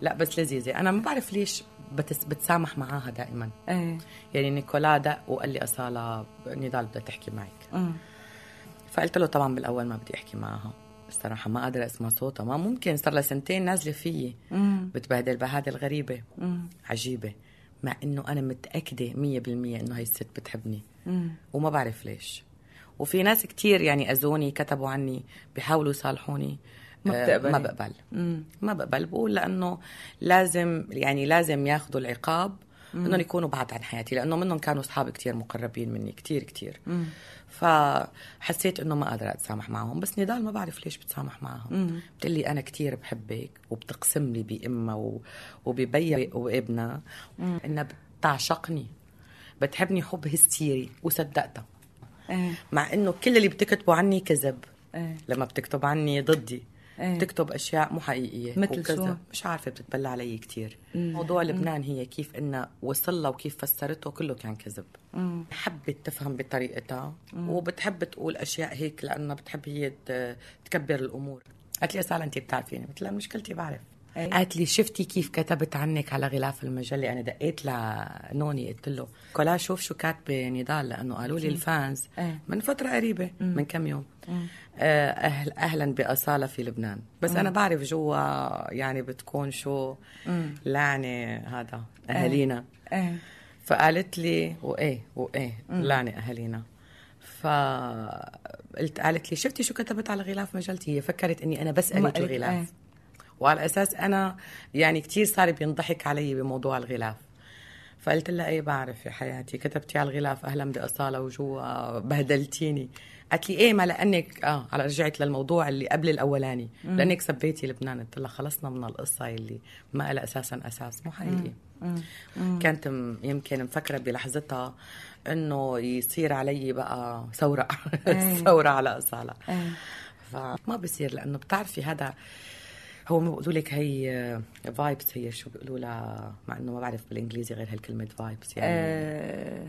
لا بس لذيذة أنا ما بعرف ليش بتس بتسامح معاها دائما ايه يعني نيكولا دق وقال لي اصاله نضال بدها تحكي معك فقلت له طبعا بالاول ما بدي احكي معها الصراحه ما قادره اسمع صوتها ما ممكن صار لها سنتين نازله فيي بتبهدل بهذه الغريبه مم. عجيبه مع انه انا متاكده 100% انه هي الست بتحبني مم. وما بعرف ليش وفي ناس كتير يعني اذوني كتبوا عني بيحاولوا يصالحوني ما آه، بتقبل ما بقبل مم. ما بقبل بقول لانه لازم يعني لازم ياخذوا العقاب انهم يكونوا بعد عن حياتي لانه منهم كانوا اصحاب كتير مقربين مني كتير كتير مم. فحسيت انه ما قادره اتسامح معهم بس نضال ما بعرف ليش بتسامح معهم بتقول لي انا كتير بحبك وبتقسم لي بامها و... وببي وابنها انها بتعشقني بتحبني حب هستيري وصدقتها إيه. مع انه كل اللي بتكتبوا عني كذب إيه. لما بتكتب عني ضدي ايه. بتكتب اشياء مو حقيقيه مثل وكذا. شو مش عارفه بتتبلى علي كثير موضوع لبنان هي كيف انها وصلها وكيف فسرته كله كان كذب حبت تفهم بطريقتها وبتحب تقول اشياء هيك لانها بتحب هي تكبر الامور قالت لي اسال انت بتعرفيني قلت لها مشكلتي بعرف أيه؟ قالت لي شفتي كيف كتبت عنك على غلاف المجله انا يعني دقيت لنوني قلت له كولا شوف شو كاتبه نضال لانه قالوا لي الفانز أيه؟ من فتره قريبه مم. من كم يوم آه، أهل أهلا بأصالة في لبنان بس مم. أنا بعرف جوا يعني بتكون شو لعنة هذا إيه. أهالينا ايه فقالت لي وإيه وإيه لعنة أهالينا ف قلت قالت لي شفتي شو كتبت على غلاف مجلتي هي فكرت اني انا بس قريت الغلاف إيه. وعلى اساس انا يعني كثير صار بينضحك علي بموضوع الغلاف فقلت لها ايه بعرف يا حياتي كتبتي على الغلاف اهلا باصاله وجوا بهدلتيني قالت لي ايه ما لانك اه على رجعت للموضوع اللي قبل الاولاني مم. لانك سبيتي لبنان قلت لها خلصنا من القصه اللي ما لها اساسا اساس مو حقيقي كانت م... يمكن مفكره بلحظتها انه يصير علي بقى ثوره إيه. ثوره على اصاله إيه. ما بصير لانه بتعرفي هذا هو بيقولوا لك هي فايبس هي شو بيقولوا لها مع انه ما بعرف بالانجليزي غير هالكلمه فايبس يعني آه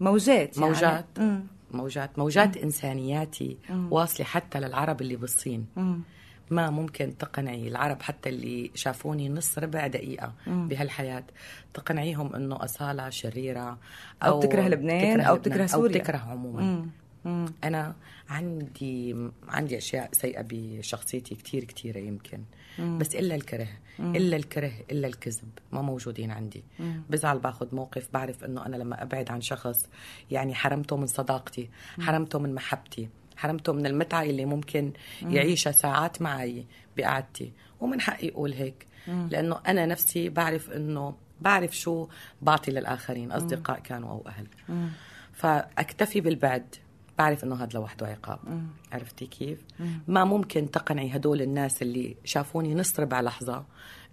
موجات يعني. موجات مم. موجات موجات مم. انسانياتي مم. واصله حتى للعرب اللي بالصين مم. ما ممكن تقنعي العرب حتى اللي شافوني نص ربع دقيقة مم. بهالحياة تقنعيهم انه أصالة شريرة أو, أو تكره لبنان أو تكره سوريا أو تكره عموما مم. مم. أنا عندي عندي أشياء سيئة بشخصيتي كثير كثيره يمكن بس الا الكره مم. الا الكره الا الكذب ما موجودين عندي مم. بزعل باخذ موقف بعرف انه انا لما ابعد عن شخص يعني حرمته من صداقتي مم. حرمته من محبتي حرمته من المتعه اللي ممكن يعيشها ساعات معي بقعدتي ومن حقي اقول هيك مم. لانه انا نفسي بعرف انه بعرف شو بعطي للاخرين اصدقاء مم. كانوا او اهل مم. فاكتفي بالبعد بعرف انه هذا لوحده عقاب عرفتي كيف ما ممكن تقنعي هدول الناس اللي شافوني نص ربع لحظه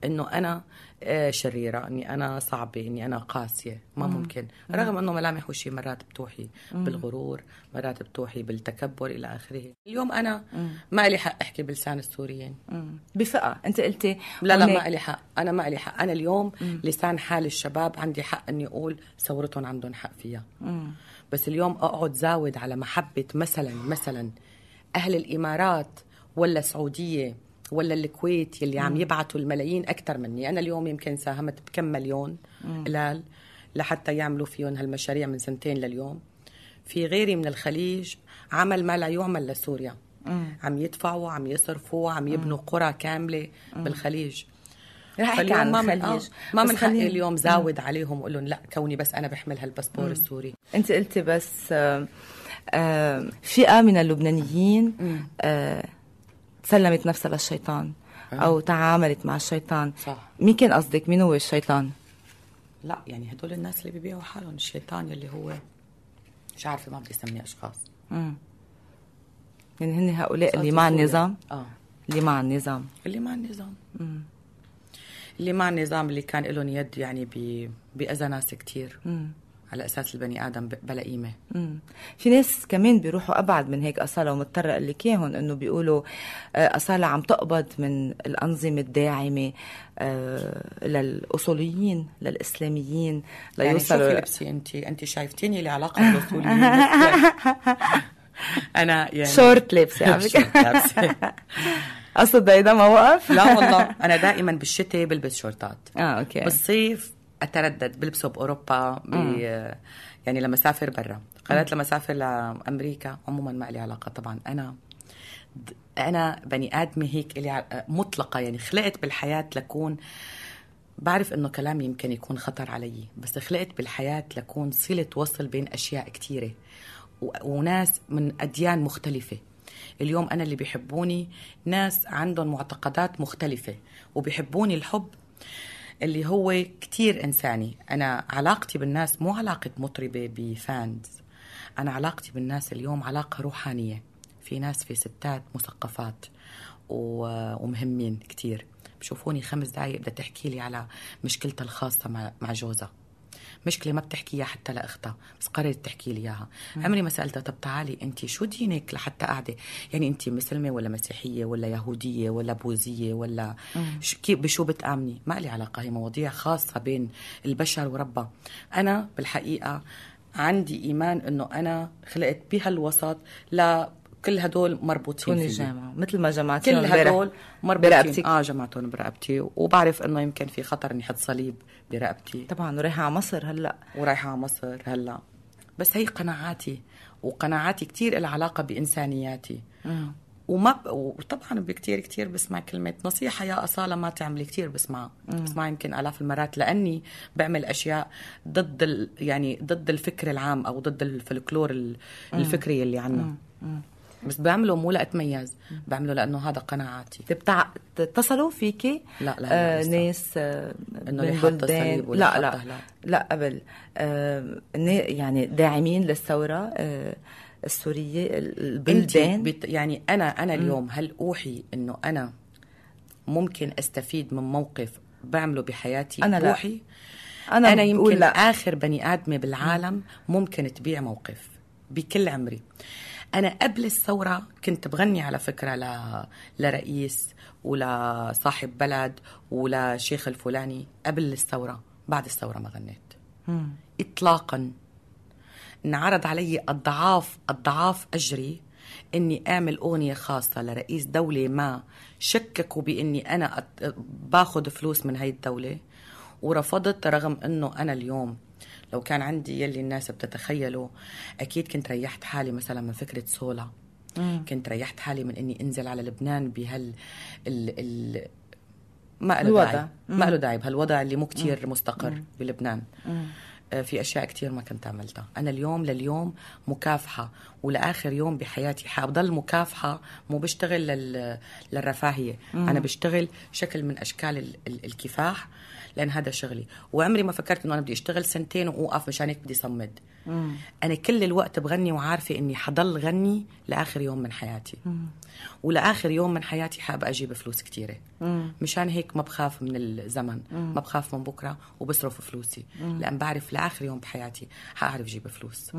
انه انا آه، شريره اني انا صعبه اني انا قاسيه ما مم. ممكن رغم انه ملامح وشي مرات بتوحي مم. بالغرور مرات بتوحي بالتكبر الى اخره اليوم انا مم. ما لي حق احكي بلسان السوريين بثقه انت قلتي لا لا ما لي حق انا ما لي حق انا اليوم مم. لسان حال الشباب عندي حق اني اقول ثورتهم عندهم حق فيها مم. بس اليوم اقعد زاود على محبه مثلا مثلا اهل الامارات ولا السعوديه ولا الكويت يلي عم يبعتوا الملايين اكثر مني انا اليوم يمكن ساهمت بكم مليون قلال لحتى يعملوا فيهم هالمشاريع من سنتين لليوم في غيري من الخليج عمل ما لا يعمل لسوريا عم يدفعوا عم يصرفوا عم يبنوا قرى كامله بالخليج رح احكي عن ما آه. ما من حقي اليوم زاود عليهم وقول لهم لا كوني بس انا بحمل هالباسبور السوري انت قلتي بس آه, آه، فئه من اللبنانيين آه سلمت نفسها للشيطان آه. او تعاملت مع الشيطان صح مين كان قصدك مين هو الشيطان لا يعني هدول الناس اللي بيبيعوا حالهم الشيطان اللي هو مش عارفه ما بدي اسمي اشخاص امم يعني هن هؤلاء اللي مع النظام اه اللي مع النظام اللي مع النظام امم اللي مع النظام اللي كان لهم يد يعني باذى ناس كثير على اساس البني ادم بلا قيمه في ناس كمان بيروحوا ابعد من هيك اصاله ومضطره اللي لك انه بيقولوا آه، اصاله عم تقبض من الانظمه الداعمه آه، للاصوليين للاسلاميين يعني ليوصلوا يعني شوفي لبسي انت انت شايفتيني لي علاقه بالاصوليين انا يعني شورت لبسة قصد ده ما وقف لا والله انا دائما بالشتاء بلبس شورتات اه اوكي بالصيف اتردد بلبسه باوروبا يعني لما اسافر برا قررت لما اسافر لامريكا عموما ما لي علاقه طبعا انا انا بني ادمه هيك اللي مطلقه يعني خلقت بالحياه لكون بعرف انه كلامي يمكن يكون خطر علي بس خلقت بالحياه لكون صله وصل بين اشياء كثيره وناس من اديان مختلفه اليوم أنا اللي بيحبوني ناس عندهم معتقدات مختلفة وبيحبوني الحب اللي هو كتير إنساني أنا علاقتي بالناس مو علاقة مطربة بفانز أنا علاقتي بالناس اليوم علاقة روحانية في ناس في ستات مثقفات ومهمين كتير بشوفوني خمس دقايق بدها تحكي لي على مشكلتها الخاصة مع جوزها مشكله ما بتحكيها حتى لاختها بس قررت تحكي لي اياها عمري ما سالتها طب تعالي انت شو دينك لحتى قاعده يعني انت مسلمه ولا مسيحيه ولا يهوديه ولا بوذيه ولا كيف بشو بتامني ما لي علاقه هي مواضيع خاصه بين البشر وربها انا بالحقيقه عندي ايمان انه انا خلقت بهالوسط لا كل هدول مربوطين في الجامعة مثل ما جمعتهم كل هدول مربوطين برقبتك. اه جمعتهم برقبتي وبعرف انه يمكن في خطر اني احط صليب برقبتي طبعا ورايحة على مصر هلا ورايحة على مصر هلا بس هي قناعاتي وقناعاتي كثير لها علاقة بإنسانياتي وما ب... وطبعا بكتير كثير بسمع كلمه نصيحه يا اصاله ما تعملي كثير بسمعها بسمعها يمكن الاف المرات لاني بعمل اشياء ضد ال... يعني ضد الفكر العام او ضد الفلكلور الفكري اللي عنا مم. مم. بس بعمله مو لاتميز بعمله لانه هذا قناعاتي بتاع طيب، اتصلوا فيكي لا لا, آه ناس آه انه بلدان لا لا لا قبل آه يعني داعمين للثوره آه السوريه البلدان بت يعني انا انا اليوم هل اوحي انه انا ممكن استفيد من موقف بعمله بحياتي انا لا. انا, أنا يمكن لا. اخر بني ادمه بالعالم ممكن تبيع موقف بكل عمري انا قبل الثوره كنت بغني على فكره ل... لرئيس ولصاحب بلد ولشيخ الفلاني قبل الثوره بعد الثوره ما غنيت مم. اطلاقا انعرض علي اضعاف اضعاف اجري اني اعمل اغنيه خاصه لرئيس دوله ما شككوا باني انا باخذ فلوس من هاي الدوله ورفضت رغم انه انا اليوم لو كان عندي يلي الناس بتتخيله اكيد كنت ريحت حالي مثلا من فكره سولا مم. كنت ريحت حالي من اني انزل على لبنان بهال ال... ال... ما له داعي ما له داعي بهالوضع اللي مو كتير مم. مستقر مم. بلبنان مم. آه، في اشياء كثير ما كنت عملتها انا اليوم لليوم مكافحه ولاخر يوم بحياتي حابضل مكافحه مو بشتغل لل... للرفاهيه مم. انا بشتغل شكل من اشكال ال... ال... الكفاح لان هذا شغلي وعمري ما فكرت انه انا بدي اشتغل سنتين واوقف مشان هيك بدي صمد مم. انا كل الوقت بغني وعارفه اني حضل غني لاخر يوم من حياتي مم. ولاخر يوم من حياتي حابه اجيب فلوس كثيره مم. مشان هيك ما بخاف من الزمن مم. ما بخاف من بكره وبصرف فلوسي مم. لان بعرف لاخر يوم بحياتي حاعرف جيب فلوس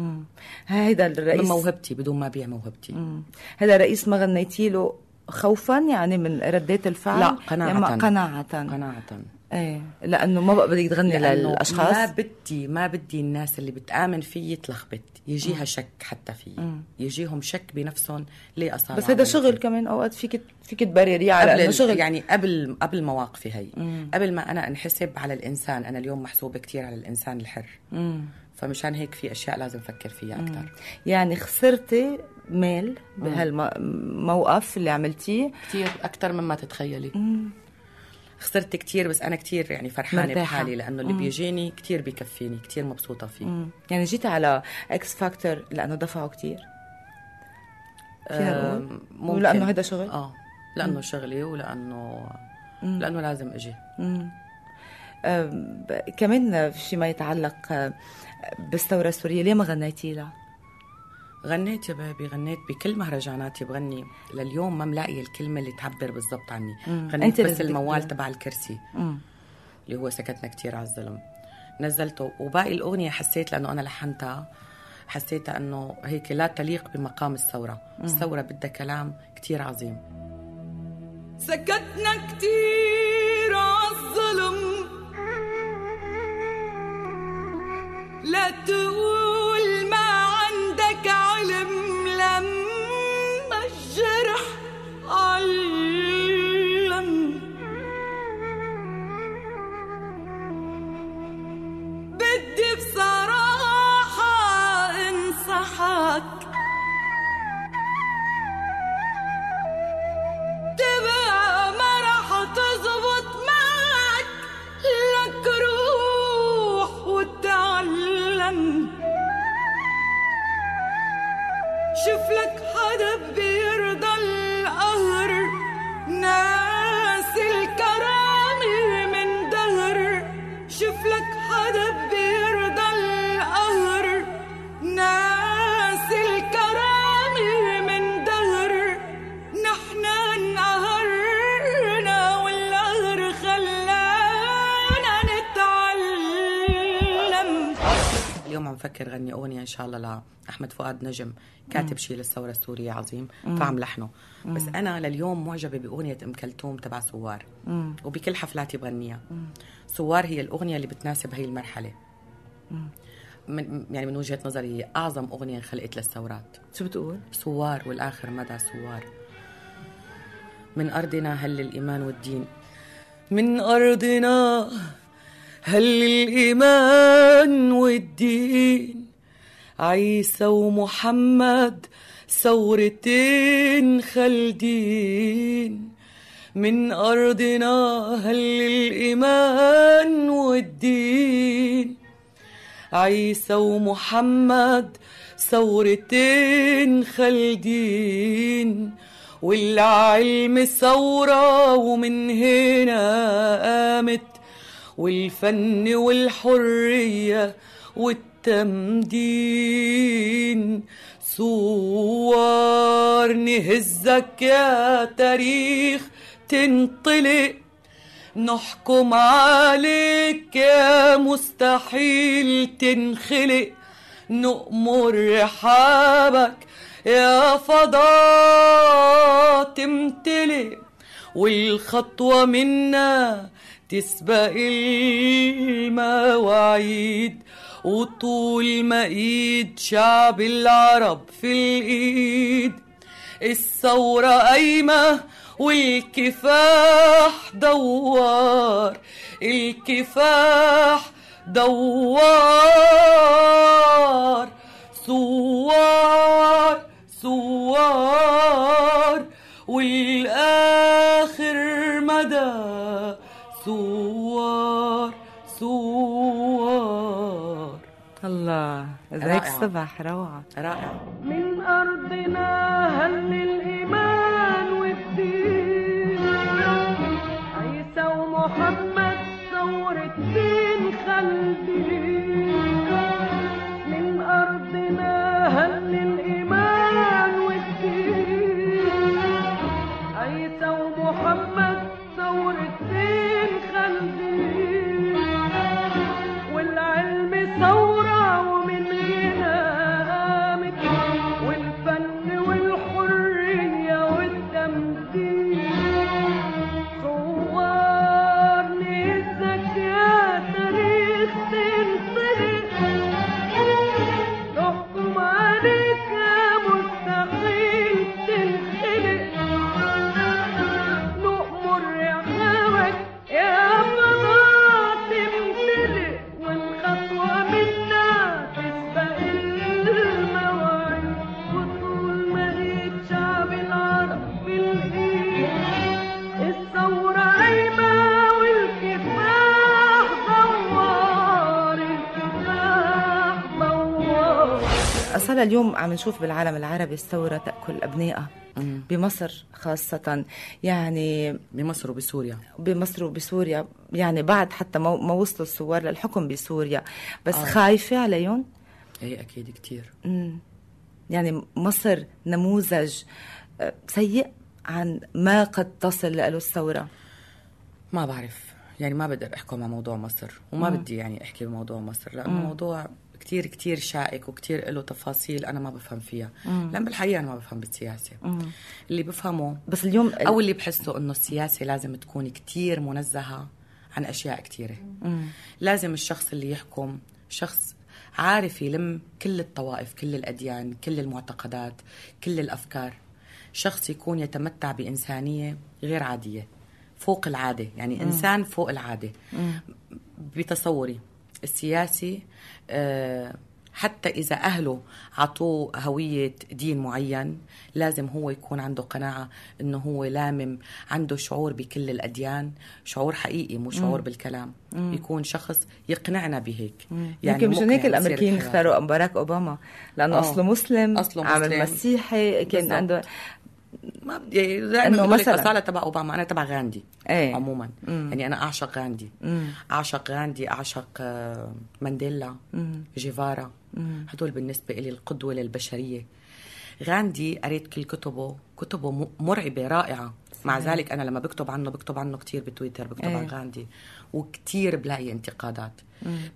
هذا الرئيس من موهبتي بدون ما ابيع موهبتي هذا الرئيس ما غنيتي له خوفا يعني من ردات الفعل لا قناعة قناعة قناعة ايه لانه ما بقى بدك تغني للاشخاص ما بدي ما بدي الناس اللي بتامن فيي تلخبط يجيها مم. شك حتى في يجيهم شك بنفسهم ليه اصلا بس هذا شغل كمان اوقات فيك فيك تبرريه على انه شغل يعني قبل قبل مواقفي هي مم. قبل ما انا انحسب على الانسان انا اليوم محسوبه كثير على الانسان الحر مم. فمشان هيك في اشياء لازم افكر فيها اكثر يعني خسرتي مال بهالموقف اللي عملتيه كثير اكثر مما تتخيلي مم. خسرت كتير بس انا كتير يعني فرحانه مرتاحة. بحالي لانه اللي مم. بيجيني كتير بكفيني كتير مبسوطه فيه مم. يعني جيت على اكس فاكتور لانه دفعوا كتير مو ممكن لانه هذا شغل اه لانه مم. شغلي ولانه مم. لانه لازم اجي مم. كمان في ما يتعلق آه، بالثوره السوريه ليه ما غنيتي لها غنيت يا بابي غنيت بكل مهرجاناتي بغني لليوم ما ملاقي الكلمه اللي تعبر بالضبط عني مم. غنيت بس الموال تبع الكرسي مم. اللي هو سكتنا كتير على الظلم نزلته وباقي الاغنيه حسيت لانه انا لحنتها حسيتها انه هيك لا تليق بمقام الثوره مم. الثوره بدها كلام كتير عظيم سكتنا كتير على الظلم لا تقول مفكر غني اغنيه ان شاء الله لاحمد فؤاد نجم كاتب شيء للثوره السوريه عظيم مم. فعم لحنه مم. بس انا لليوم معجبه باغنيه ام كلثوم تبع سوار وبكل حفلاتي بغنيها سوار هي الاغنيه اللي بتناسب هي المرحله من يعني من وجهه نظري اعظم اغنيه خلقت للثورات شو بتقول سوار والاخر مدى سوار من ارضنا هل الايمان والدين من ارضنا هل الإيمان والدين عيسى ومحمد ثورتين خالدين من أرضنا هل الإيمان والدين عيسى ومحمد ثورتين خالدين والعلم ثورة ومن هنا قامت والفن والحرية والتمدين صور نهزك يا تاريخ تنطلق نحكم عليك يا مستحيل تنخلق نؤمر رحابك يا فضاء تمتلئ والخطوة منا تسبق المواعيد وطول ما ايد شعب العرب في الايد الثورة قايمة والكفاح دوار الكفاح دوار ثوار ثوار والآخر مدار صور صور الله ازيك الصبح روعة رائع من أرضنا هل الإيمان والدين عيسى ومحمد ثورة دين خلدين هلا اليوم عم نشوف بالعالم العربي الثورة تأكل أبنائها بمصر خاصة يعني بمصر وبسوريا بمصر وبسوريا يعني بعد حتى ما وصلوا الثوار للحكم بسوريا بس آه. خايفة عليهم اي اكيد كثير يعني مصر نموذج آه، سيء عن ما قد تصل له الثورة ما بعرف يعني ما بقدر احكم عن موضوع مصر وما م. بدي يعني احكي بموضوع مصر لانه موضوع كتير كتير شائك وكتير له تفاصيل انا ما بفهم فيها مم. لان بالحقيقه انا ما بفهم بالسياسه مم. اللي بفهمه بس اليوم او اللي بحسه انه السياسه لازم تكون كتير منزهه عن اشياء كتيره مم. لازم الشخص اللي يحكم شخص عارف يلم كل الطوائف كل الاديان كل المعتقدات كل الافكار شخص يكون يتمتع بانسانيه غير عاديه فوق العاده يعني انسان انسان فوق العاده مم. بتصوري السياسي آه، حتى إذا أهله عطوه هوية دين معين لازم هو يكون عنده قناعة إنه هو لامم عنده شعور بكل الأديان شعور حقيقي مو شعور بالكلام مم. يكون شخص يقنعنا بهيك يعني يمكن مشان هيك الأمريكيين اختاروا باراك أوباما لأنه أوه. أصله مسلم أصله مسلم عمل مسيحي كان عنده ما بدي يعني دائما مثلا الاصاله تبع اوباما انا تبع غاندي ايه عموما مم. يعني انا اعشق غاندي مم. اعشق غاندي اعشق آه، مانديلا جيفارا هدول بالنسبه لي القدوه للبشريه غاندي قريت كل كتبه كتبه مرعبه رائعه صحيح. مع ذلك انا لما بكتب عنه بكتب عنه كثير بتويتر بكتب ايه. عن غاندي وكثير بلاقي انتقادات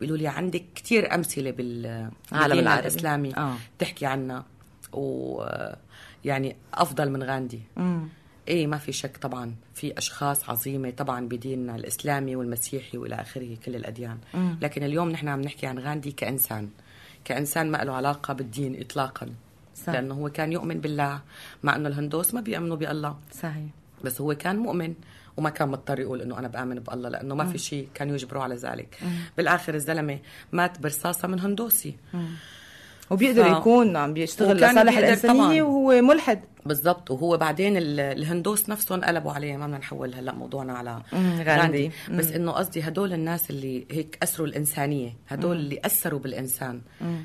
بيقولوا لي عندك كثير امثله بالعالم الاسلامي آه. تحكي عنها و يعني افضل من غاندي مم. ايه ما في شك طبعا في اشخاص عظيمه طبعا بديننا الاسلامي والمسيحي والى اخره كل الاديان مم. لكن اليوم نحن عم نحكي عن غاندي كانسان كانسان ما له علاقه بالدين اطلاقا صح. لانه هو كان يؤمن بالله مع انه الهندوس ما بيؤمنوا بالله صحيح بس هو كان مؤمن وما كان مضطر يقول انه انا بامن بالله لانه ما مم. في شيء كان يجبره على ذلك مم. بالاخر الزلمه مات برصاصه من هندوسي مم. وبيقدر ف... اه. يكون عم بيشتغل لصالح الانسانيه طبعاً. وهو ملحد بالضبط وهو بعدين الهندوس نفسهم قلبوا عليه ما بدنا نحول هلا موضوعنا على غاندي, بس انه قصدي هدول الناس اللي هيك اثروا الانسانيه هدول مم. اللي اثروا بالانسان مم.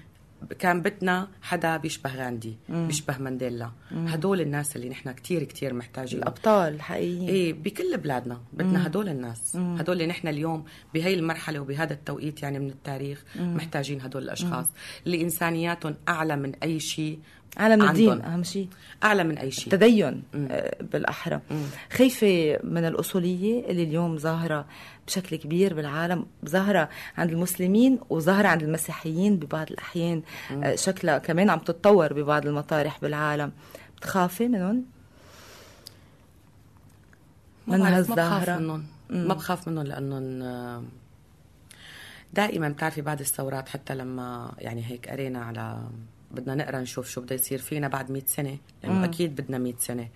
كان بدنا حدا بيشبه غاندي مم. بيشبه مانديلا هدول الناس اللي نحن كتير كتير محتاجين الابطال حقيقيين ايه بكل بلادنا بدنا مم. هدول الناس مم. هدول اللي نحن اليوم بهي المرحله وبهذا التوقيت يعني من التاريخ مم. محتاجين هدول الاشخاص مم. اللي انسانياتهم اعلى من اي شيء اعلى من الدين اهم شيء اعلى من اي شيء تدين مم. آه، بالاحرى مم. خايفه من الاصوليه اللي اليوم ظاهره بشكل كبير بالعالم ظاهرة عند المسلمين وظاهرة عند المسيحيين ببعض الأحيان آه، شكلها كمان عم تتطور ببعض المطارح بالعالم بتخافي منهم؟ من هالظاهرة؟ ما, ما بخاف منهم لأنهم آه، دائما بتعرفي بعد الثورات حتى لما يعني هيك قرينا على بدنا نقرا نشوف شو بده يصير فينا بعد 100 سنه لانه اكيد بدنا 100 سنه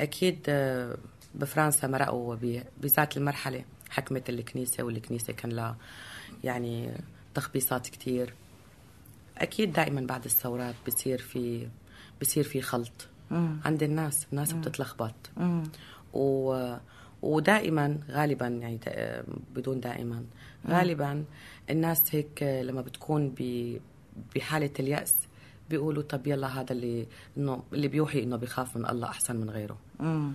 اكيد آه، بفرنسا مرقوا بذات المرحله حكمت الكنيسة والكنيسة كان لها يعني تخبيصات كتير أكيد دائما بعد الثورات بصير في بصير في خلط مم. عند الناس الناس مم. بتتلخبط و ودائما غالبا يعني بدون دائما غالبا الناس هيك لما بتكون ب... بحاله الياس بيقولوا طب يلا هذا اللي انه اللي بيوحي انه بيخاف من الله احسن من غيره مم.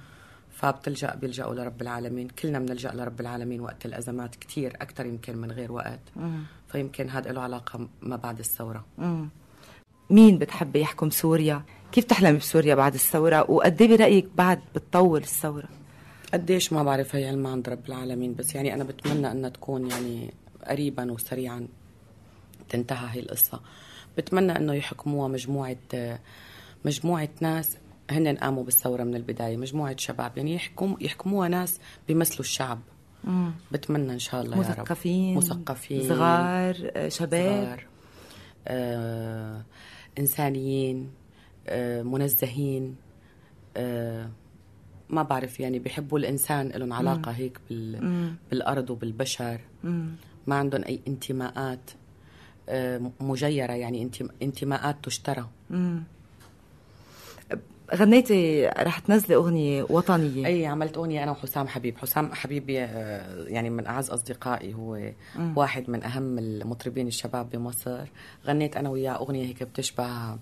فبتلجأ بيلجأوا لرب العالمين كلنا بنلجأ لرب العالمين وقت الأزمات كتير أكثر يمكن من غير وقت مم. فيمكن هذا له علاقة ما بعد الثورة مين بتحب يحكم سوريا كيف تحلمي بسوريا بعد الثورة وقد إيه برأيك بعد بتطول الثورة قديش ما بعرف هي علم عند رب العالمين بس يعني أنا بتمنى أنها تكون يعني قريبا وسريعا تنتهى هي القصة بتمنى أنه يحكموها مجموعة مجموعة ناس هن قاموا بالثوره من البدايه مجموعه شباب يعني يحكم يحكموها ناس بيمثلوا الشعب مم. بتمنى ان شاء الله مثقفين يا رب. مثقفين صغار آه، شباب صغار. آه، انسانيين آه، منزهين آه، ما بعرف يعني بيحبوا الانسان لهم علاقه مم. هيك بال... مم. بالارض وبالبشر مم. ما عندهم اي انتماءات آه، مجيره يعني انتماءات تشترى مم. غنيتي رح تنزلي اغنيه وطنيه اي عملت اغنيه انا وحسام حبيب حسام حبيبي آه، يعني من اعز اصدقائي هو م. واحد من اهم المطربين الشباب بمصر غنيت انا وياه اغنيه هيك بتشبه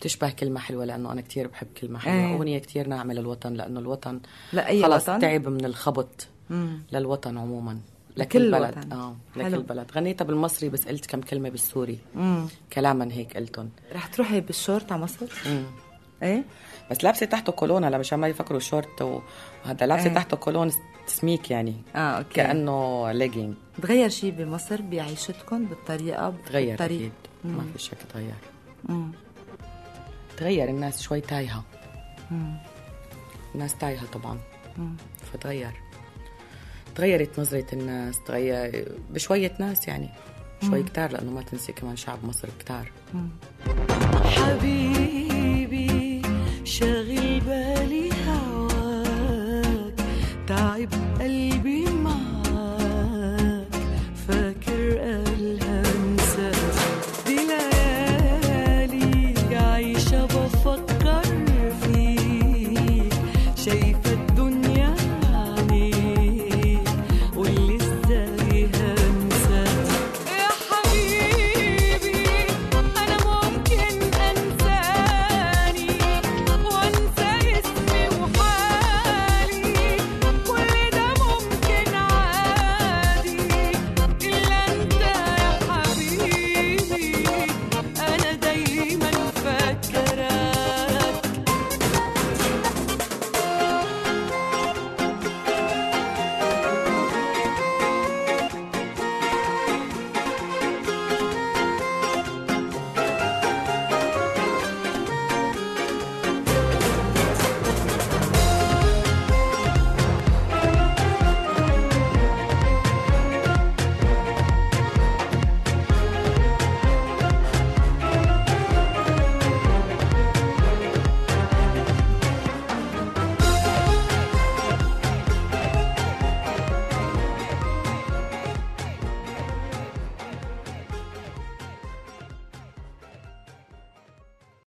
بتشبه كلمه حلوه لانه انا كثير بحب كلمه حلوه أي. اغنيه كثير ناعمه للوطن لانه الوطن لا أي خلاص وطن؟ تعب من الخبط م. للوطن عموما لكل بلد اه لكل حلو. بلد غنيتها بالمصري بس قلت كم كلمه بالسوري مم. كلاما هيك قلتهم رح تروحي بالشورت على مصر؟ مم. ايه بس لابسه تحته كولون هلا مشان ما يفكروا شورت وهذا لابسه ايه. تحته كولون سميك يعني اه اوكي كانه ليجينج تغير شيء بمصر بعيشتكم بالطريقه تغير اكيد ما في شك تغير تغير الناس شوي تايهه الناس تايهه طبعا مم. فتغير تغيرت نظرة الناس تغير بشوية ناس يعني شوي كتار لأنه ما تنسي كمان شعب مصر كتار حبيبي